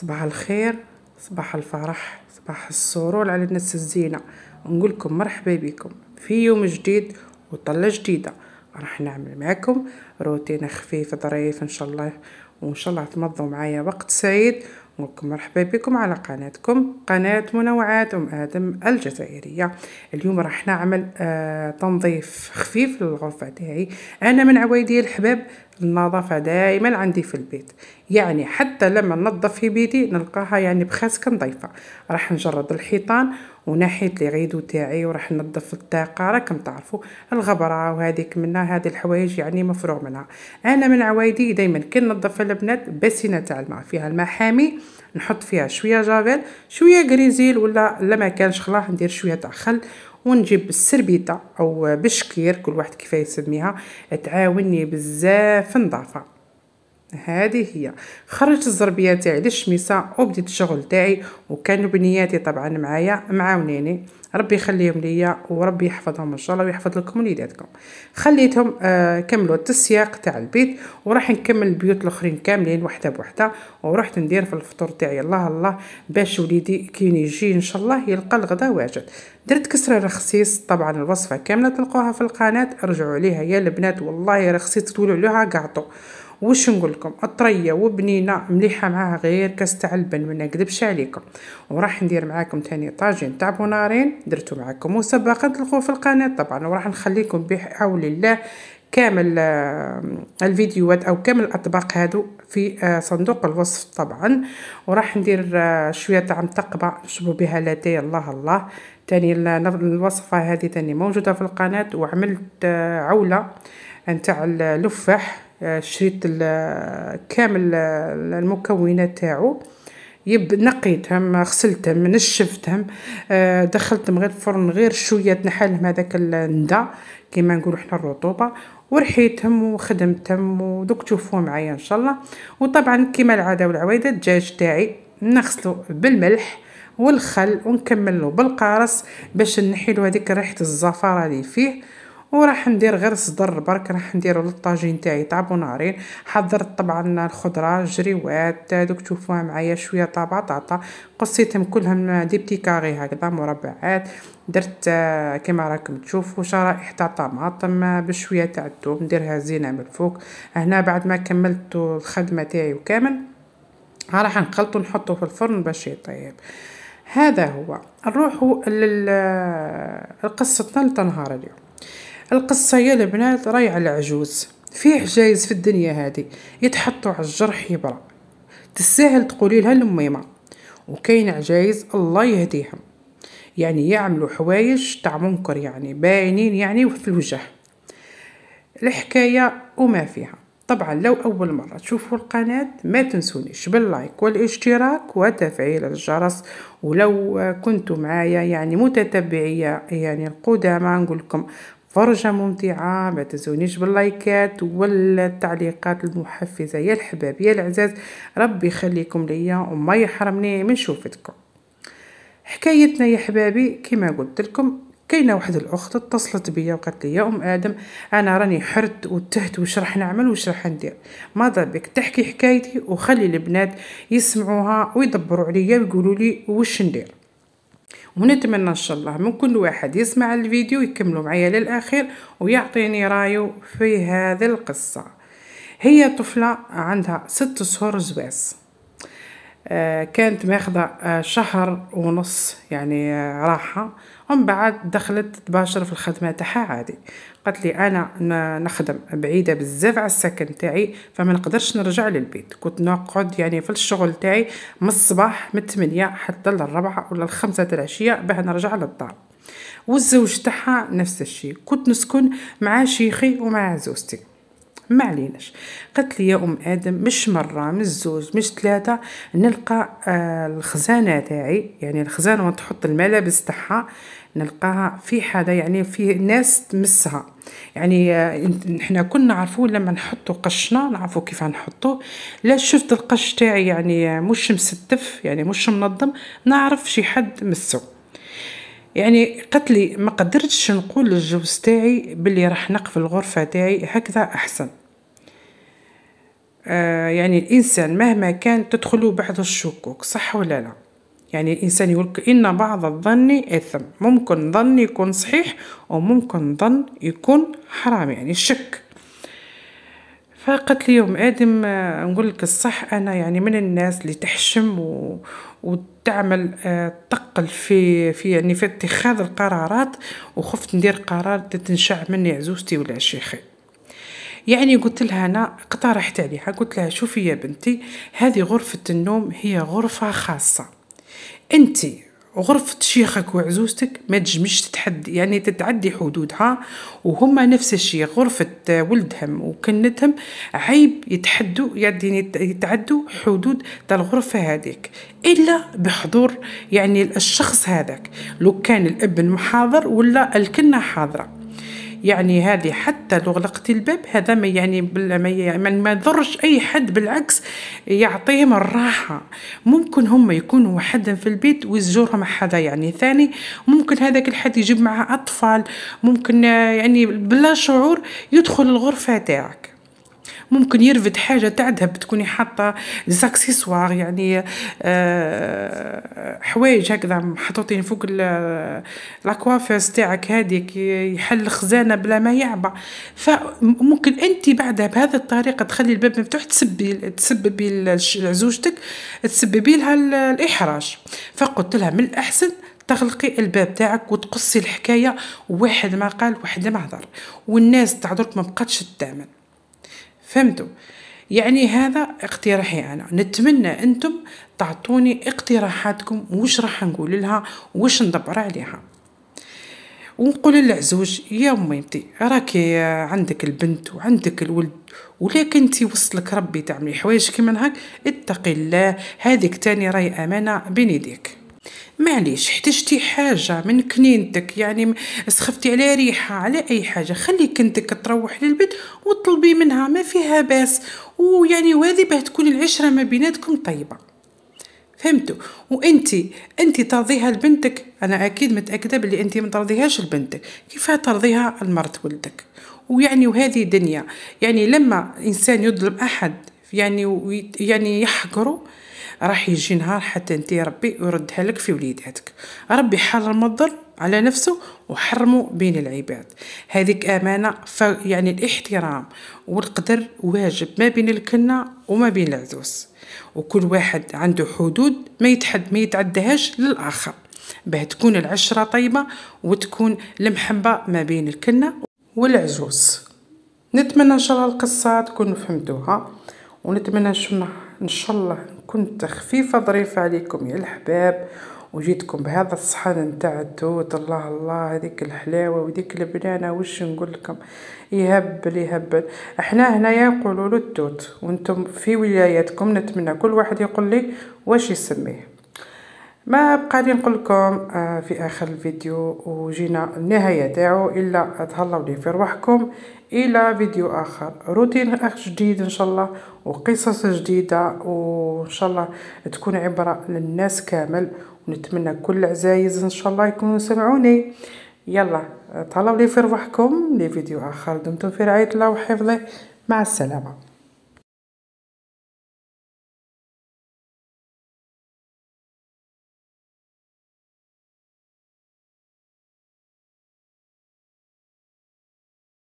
صباح الخير صباح الفرح صباح السرور على الناس الزينه نقول لكم مرحبا بكم في يوم جديد وطله جديده راح نعمل معكم روتين خفيف ظريف ان شاء الله وان شاء الله تمضوا معايا وقت سعيد لكم مرحبا بكم على قناتكم قناة منوعات أم آدم الجزائرية اليوم راح نعمل آه تنظيف خفيف للغرفة تاعي أنا من عوايدي الحباب النظافة دائما عندي في البيت يعني حتى لما ننظف في بيتي نلقاها يعني بخاس كنضيفة راح نجرد الحيطان وناحيه لي غيدو تاعي وراح ننظف الطاقة راكم تعرفوا الغبرة وهذيك منها هذه الحوايج يعني مفروغ منها انا من عوايدي دائما كي ننظف البنات بسينة تاع الماء فيها المحامي حامي نحط فيها شويه جافيل شويه غريزيل ولا لا كانش خلاص ندير شويه تاع خل ونجيب السربيطه او بشكير كل واحد كيف يسميها تعاوني بزاف نظافه هذه هي خرجت الزربيه تاعي للشميسه وبديت الشغل تاعي وكانوا بنياتي طبعا معايا معاونيني ربي يخليهم ليا وربي يحفظهم ان شاء الله ويحفظ لكم وليداتكم خليتهم آه كملوا التسياق تاع البيت وراح نكمل البيوت الاخرين كاملين وحده بوحده ورحت ندير في الفطور تاعي الله الله باش وليدي كي يجي ان شاء الله يلقى الغدا واجد درت كسره رخصيص طبعا الوصفه كامله تلقوها في القناه رجعوا عليها يا البنات والله رخصيص تقولوا عليها قاعطو وش نقول لكم الطريه وبنينه مليحه معاها غير كاس تاع اللبن ما نكذبش عليكم وراح ندير معاكم تاني طاجين تاع بونارين درتو معاكم مسبقا تلقوه في القناه طبعا وراح نخليكم بحول الله كامل الفيديوهات او كامل الاطباق هادو في آه، صندوق الوصف طبعا وراح ندير آه، شويه تاع متقبه نشربوا بها لاتيه الله الله تاني الوصفه هذه تاني موجوده في القناه وعملت آه، عوله نتاع اللفاح آه، شريت كامل المكونات تاعو يب نقيتهم غسلتهم نشفتهم آه، دخلتهم غير الفرن غير شويه تنحلهم هذاك الندا كيما نقولوا حنا الرطوبه ورحيتهم وخدمتهم ودوك تشوفوه معايا ان شاء الله وطبعا كيما العاده والعوايد الدجاج تاعي نغسلو بالملح والخل ونكملو بالقارص باش نحيلو هذيك ريحه الزفاره اللي فيه وراح ندير غير صدر برك راح نديرو للطاجين تاعي تاع بونارين حضرت طبعا الخضره جريوات دوك تشوفوها معايا شويه تاع بطاطا قصيتهم كلهم دي بتي كاري هكذا مربعات درت آه، كما راكم تشوفوا شرائح تاع طماطم آه، بشويه تاع الثوم نديرها زينه من الفوق هنا بعد ما كملت الخدمه تاعي وكامل راح نخلطو نحطو في الفرن باش يطيب هذا هو نروحوا آه، لقصتنا لتنهار اليوم القصة يا البنات راي على عجوز فيه عجايز في الدنيا هذه يتحطوا على الجرح يبرع تسهل تقولي لها الميمة وكاين عجايز الله يهديهم يعني يعملوا حوايج تاع منكر يعني باينين يعني في الوجه الحكاية وما فيها طبعا لو أول مرة تشوفوا القناة ما تنسونيش باللايك والاشتراك وتفعيل الجرس ولو كنتوا معايا يعني متتبعية يعني القدامى نقول لكم فرجة ممتعة ما تنسونيش باللايكات ولا التعليقات المحفزة يا الحباب يا العزاز ربي يخليكم ليا وما يحرمني من شوفتكم حكايتنا يا حبابي كما قلت لكم كاينه واحد الاخت اتصلت بيا وقالت لي يا ام ادم انا راني حرت وتهت واش راح نعمل واش راح ندير ماذا بك تحكي حكايتي وخلي البنات يسمعوها ويدبروا عليا ويقولوا لي واش ندير ونتمنى ان شاء الله من كل واحد يسمع الفيديو يكملوا معايا للاخير ويعطيني رايه في هذه القصه هي طفله عندها ست شهور زواز آه، كانت ماخذة آه، شهر ونص يعني آه، راحة ومن بعد دخلت تباشر في الخدمة تاعها عادي قالت لي انا نخدم بعيده بزاف على السكن تاعي فما نقدرش نرجع للبيت كنت نقعد يعني في الشغل تاعي من الصباح من 8 حتى للربعة ولا الخمسة تاع العشيه باه نرجع للدار والزوج تاعها نفس الشيء كنت نسكن مع شيخي ومع زوجتي عليناش قالت لي يا ام ادم مش مره مش زوج مش ثلاثه نلقى آه، الخزانه تاعي يعني الخزانه وين تحط الملابس تاعها نلقاها في حدا يعني في ناس تمسها يعني احنا آه، كنا نعرفوا لما نحطوا قشنا نعرفوا كيف نحطوه لا شفت القش تاعي يعني مش مستف يعني مش منظم نعرف شي حد مسه يعني قالت لي ما قدرتش نقول للجوز تاعي بلي راح نقفل الغرفه تاعي هكذا احسن آه، يعني الإنسان مهما كان تدخل بعض الشكوك صح ولا لا يعني الإنسان يقولك إن بعض الظن إثم ممكن ظن يكون صحيح وممكن ظن يكون حرام يعني الشك فقلت لي يوم ادم آه، نقول لك الصح انا يعني من الناس اللي تحشم و... وتعمل آه، تقل في في يعني في اتخاذ القرارات وخفت ندير قرار تتنشع مني عزوزتي ولا شيخي يعني قلت لها أنا اقترحت عليها قلت لها شوفي يا بنتي هذه غرفة النوم هي غرفة خاصة أنت غرفة شيخك وعزوزتك ما تجمش تتحد يعني تتعدي حدودها وهما نفس الشيء غرفة ولدهم وكنتهم عيب يتحدوا يعني يتعدوا حدود تاع الغرفة هذيك إلا بحضور يعني الشخص هذاك لو كان الابن محاضر ولا الكنة حاضرة يعني هذه حتى لو غلقت الباب هذا ما يعني, يعني ما ما يضرش اي حد بالعكس يعطيهم الراحه ممكن هم يكونوا وحدهم في البيت ويزورهم حدا يعني ثاني ممكن هذاك الحد يجيب معه اطفال ممكن يعني بلا شعور يدخل الغرفه تاعك ممكن يرفد حاجه تاع بتكوني تكوني حاطه زاكسيسوار يعني آه، حوايج هكذا محطوطين فوق لاكوافيس آه، تاعك هذيك يحل خزانه بلا ما يعبى فممكن انت بعدها بهذه الطريقه تخلي الباب مفتوح تسبي تسببي لزوجتك تسببي لها الاحراج فقلت لها من الاحسن تغلقي الباب تاعك وتقصي الحكايه واحد ما قال واحد ما هضر والناس تاع درك ما بقاتش تامن فهمتوا يعني هذا اقتراحي انا نتمنى انتم تعطوني اقتراحاتكم وش راح نقول لها وش ندبر عليها ونقول للعزوج يا اميمتي راكي عندك البنت وعندك الولد ولكن انت وصلك ربي تعملي حوايج كيما هاك اتقي الله هذيك تاني راي امانه بين يديك معليش احتجتي حاجة من كنينتك يعني سخفتي على ريحة على أي حاجة خلي كنتك تروح للبيت وطلبي منها ما فيها باس ويعني وهذه باه تكون العشرة ما بيناتكم طيبة فهمتوا وانت انت ترضيها لبنتك انا اكيد متاكده باللي انت ما ترضيهاش لبنتك كيف ترضيها لمرت ولدك ويعني وهذه دنيا يعني لما انسان يظلم احد يعني يعني يحقره راح يجي نهار حتى انت ربي يردها لك في وليداتك ربي حرم الظلم على نفسه وحرمه بين العباد هذيك امانه ف يعني الاحترام والقدر واجب ما بين الكنه وما بين العزوز وكل واحد عنده حدود ما يتحد ما يتعدهاش للاخر باه تكون العشره طيبه وتكون المحبه ما بين الكنه والعزوز نتمنى ان شاء الله القصه تكونوا فهمتوها ونتمنى ان شاء الله كنت خفيفه ظريفه عليكم يا الحباب وجيتكم بهذا الصحن نتاع التوت الله الله هذيك الحلاوه وديك البنانه وش نقول لكم يهبل يهبل احنا هنايا نقولوا له التوت وانتم في ولاياتكم نتمنى كل واحد يقول لي واش يسميه ما بقى لي نقول لكم آه، في اخر الفيديو وجينا النهايه تاعو الا تهلاو لي في روحكم الى فيديو اخر روتين اخر جديد ان شاء الله وقصص جديده وان شاء الله تكون عبره للناس كامل ونتمنى كل عزايز ان شاء الله يكونوا سمعوني يلا تهلاو لي في روحكم لي فيديو اخر دمتم في رعايه الله وحفظه مع السلامه